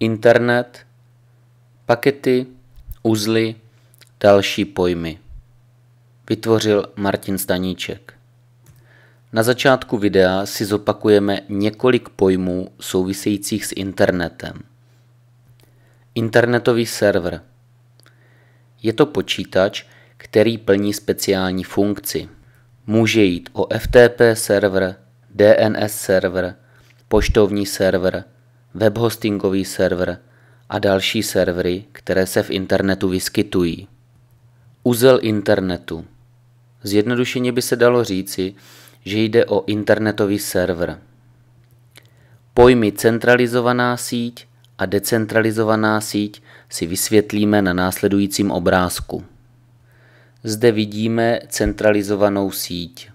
internet, pakety, uzly, další pojmy. Vytvořil Martin Staníček. Na začátku videa si zopakujeme několik pojmů souvisejících s internetem. Internetový server. Je to počítač, který plní speciální funkci. Může jít o FTP server, DNS server, poštovní server, webhostingový server a další servery, které se v internetu vyskytují. Uzel internetu. Zjednodušeně by se dalo říci, že jde o internetový server. Pojmy centralizovaná síť a decentralizovaná síť si vysvětlíme na následujícím obrázku. Zde vidíme centralizovanou síť.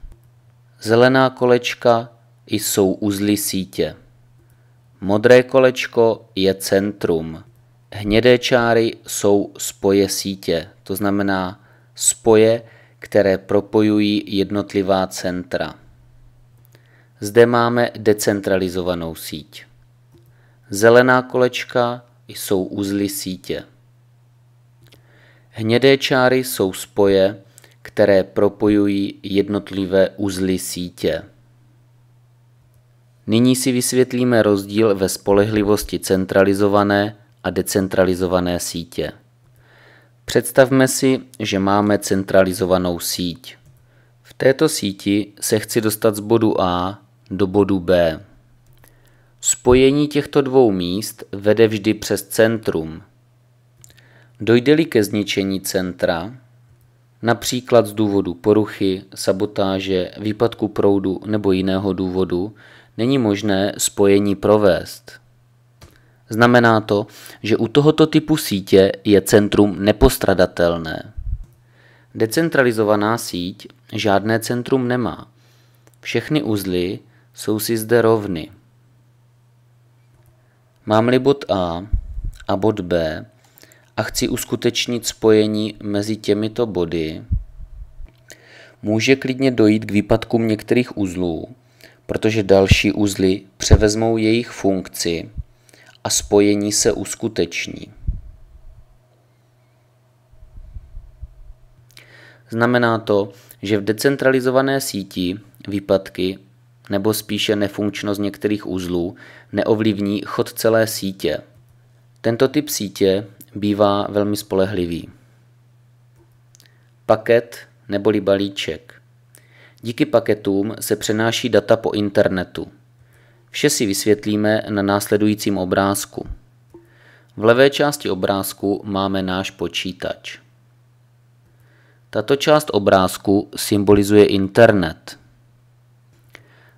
Zelená kolečka jsou uzly sítě. Modré kolečko je centrum. Hnědé čáry jsou spoje sítě, to znamená spoje, které propojují jednotlivá centra. Zde máme decentralizovanou síť. Zelená kolečka jsou uzly sítě. Hnědé čáry jsou spoje, které propojují jednotlivé uzly sítě. Nyní si vysvětlíme rozdíl ve spolehlivosti centralizované a decentralizované sítě. Představme si, že máme centralizovanou síť. V této síti se chci dostat z bodu A do bodu B. Spojení těchto dvou míst vede vždy přes centrum. Dojde-li ke zničení centra, například z důvodu poruchy, sabotáže, výpadku proudu nebo jiného důvodu, není možné spojení provést. Znamená to, že u tohoto typu sítě je centrum nepostradatelné. Decentralizovaná síť žádné centrum nemá. Všechny uzly jsou si zde rovny. Mám-li bod A a bod B a chci uskutečnit spojení mezi těmito body, může klidně dojít k výpadkům některých uzlů, protože další uzly převezmou jejich funkci a spojení se uskuteční. Znamená to, že v decentralizované síti výpadky nebo spíše nefunkčnost některých uzlů neovlivní chod celé sítě. Tento typ sítě bývá velmi spolehlivý. Paket neboli balíček. Díky paketům se přenáší data po internetu. Vše si vysvětlíme na následujícím obrázku. V levé části obrázku máme náš počítač. Tato část obrázku symbolizuje internet.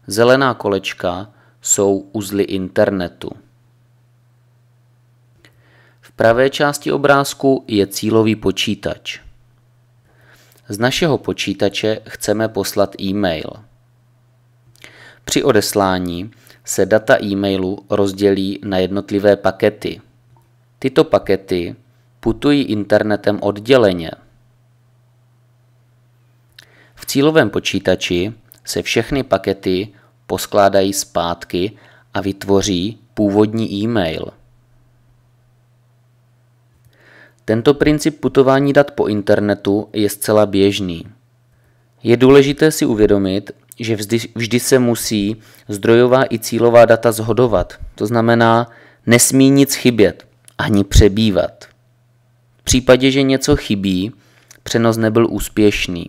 Zelená kolečka jsou uzly internetu. V pravé části obrázku je cílový počítač. Z našeho počítače chceme poslat e-mail. Při odeslání se data e-mailu rozdělí na jednotlivé pakety. Tyto pakety putují internetem odděleně. V cílovém počítači se všechny pakety poskládají zpátky a vytvoří původní e-mail. Tento princip putování dat po internetu je zcela běžný. Je důležité si uvědomit, že vždy, vždy se musí zdrojová i cílová data zhodovat, to znamená, nesmí nic chybět ani přebývat. V případě, že něco chybí, přenos nebyl úspěšný.